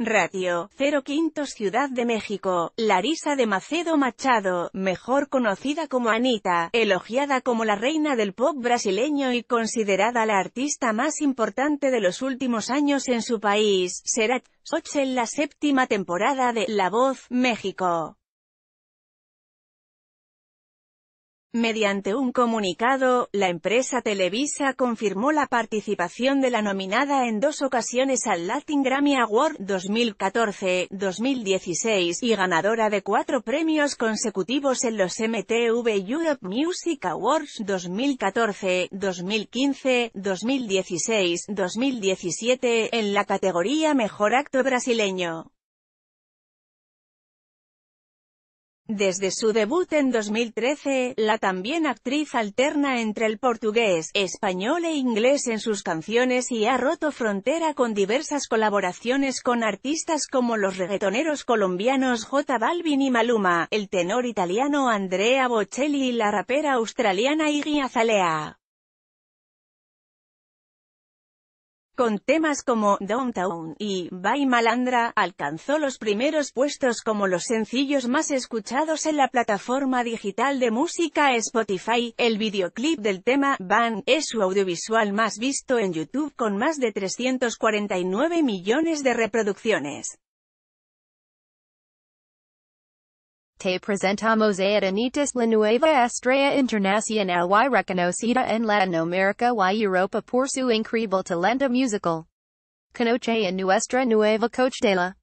Ratio, 0 Quintos Ciudad de México, Larisa de Macedo Machado, mejor conocida como Anita, elogiada como la reina del pop brasileño y considerada la artista más importante de los últimos años en su país, será 8 en la séptima temporada de La Voz, México. Mediante un comunicado, la empresa Televisa confirmó la participación de la nominada en dos ocasiones al Latin Grammy Award 2014-2016 y ganadora de cuatro premios consecutivos en los MTV Europe Music Awards 2014, 2015, 2016, 2017 en la categoría Mejor Acto Brasileño. Desde su debut en 2013, la también actriz alterna entre el portugués, español e inglés en sus canciones y ha roto frontera con diversas colaboraciones con artistas como los reggaetoneros colombianos J Balvin y Maluma, el tenor italiano Andrea Bocelli y la rapera australiana Iggy Azalea. Con temas como Downtown y By Malandra, alcanzó los primeros puestos como los sencillos más escuchados en la plataforma digital de música Spotify. El videoclip del tema Van es su audiovisual más visto en YouTube con más de 349 millones de reproducciones. Te presentamos a Adonitas la nueva estrella internacional y reconocida en Latinoamérica y Europa por su increíble talento musical. Conoce a nuestra nueva coach de la